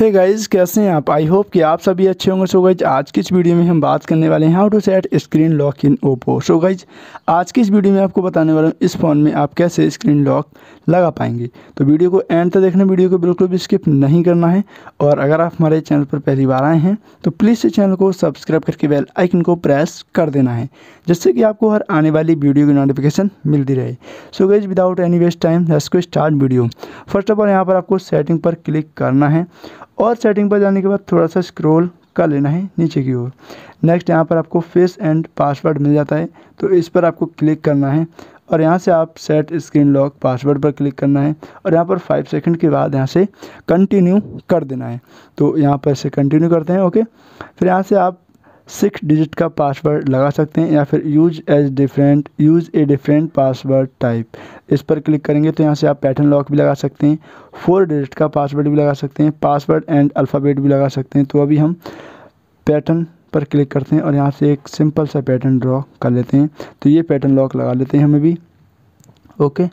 hey guys कैसे हैं आप आई होप कि आप सभी अच्छे होंगे सो गाइज आज की इस वीडियो में हम बात करने वाले हैं how to set screen lock in Oppo so guys आज की इस वीडियो में आपको बताने वाला हूँ इस फ़ोन में आप कैसे स्क्रीन लॉक लगा पाएंगे तो वीडियो को एंड तक देखना वीडियो को बिल्कुल भी स्किप नहीं करना है और अगर आप हमारे चैनल पर पहली बार आए हैं तो प्लीज़ इस चैनल को सब्सक्राइब करके बेल आइकन को प्रेस कर देना है जिससे कि आपको हर आने वाली वीडियो की नोटिफिकेशन मिलती रहे so guys without any waste time let's को start video first of all यहाँ पर आपको सेटिंग पर क्लिक करना है और सेटिंग पर जाने के बाद थोड़ा सा स्क्रोल कर लेना है नीचे की ओर नेक्स्ट यहाँ पर आपको फेस एंड पासवर्ड मिल जाता है तो इस पर आपको क्लिक करना है और यहाँ से आप सेट स्क्रीन लॉक पासवर्ड पर क्लिक करना है और यहाँ पर फाइव सेकंड के बाद यहाँ से कंटिन्यू कर देना है तो यहाँ पर से कंटिन्यू करते हैं ओके फिर यहाँ से आप सिक्स डिजिट का पासवर्ड लगा सकते हैं या फिर use as different use a different password type इस पर क्लिक करेंगे तो यहाँ से आप पैटर्न लॉक भी लगा सकते हैं फोर डिजिट का पासवर्ड भी लगा सकते हैं पासवर्ड एंड अल्फ़ाबेट भी लगा सकते हैं तो अभी हम पैटर्न पर क्लिक करते हैं और यहाँ से एक सिंपल सा पैटर्न ड्रॉ कर लेते हैं तो ये पैटर्न लॉक लगा लेते हैं हमें भी ओके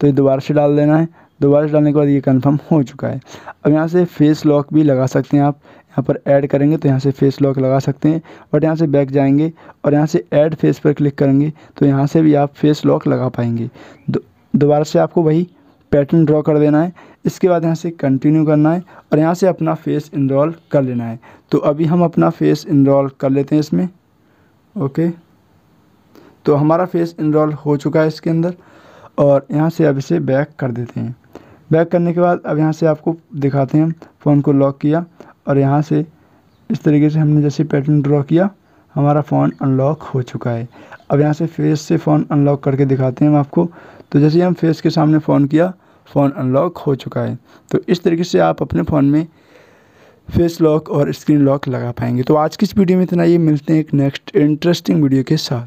तो ये दोबारा से डाल देना है दोबारा डालने के बाद ये कंफर्म हो चुका है अब यहाँ से फेस लॉक भी लगा सकते हैं आप यहाँ पर ऐड करेंगे तो यहाँ से फेस लॉक लगा सकते हैं और यहाँ से बैक जाएंगे और यहाँ से ऐड फेस पर क्लिक करेंगे तो यहाँ से भी आप फेस लॉक लगा पाएंगे दोबारा से आपको वही पैटर्न ड्रॉ कर देना है इसके बाद यहाँ से कंटिन्यू करना है और यहाँ से अपना फेस इनरोल कर लेना है तो अभी हम अपना फेस इनरोल कर लेते हैं इसमें ओके तो हमारा फेस इनरोल हो चुका है इसके अंदर और यहाँ से अब इसे बैक कर देते हैं बैक करने के बाद अब यहाँ से आपको दिखाते हैं फ़ोन को लॉक किया और यहाँ से इस तरीके से हमने जैसे पैटर्न ड्रॉ किया हमारा फ़ोन अनलॉक हो चुका है अब यहाँ से फेस से फ़ोन अनलॉक करके दिखाते हैं हम आपको तो जैसे हम फेस के सामने फ़ोन किया फ़ोन अनलॉक हो चुका है तो इस तरीके से आप अपने फ़ोन में फेस लॉक और स्क्रीन लॉक लगा पाएंगे तो आज की इस वीडियो में इतना ये मिलते हैं एक नेक्स्ट इंटरेस्टिंग वीडियो के साथ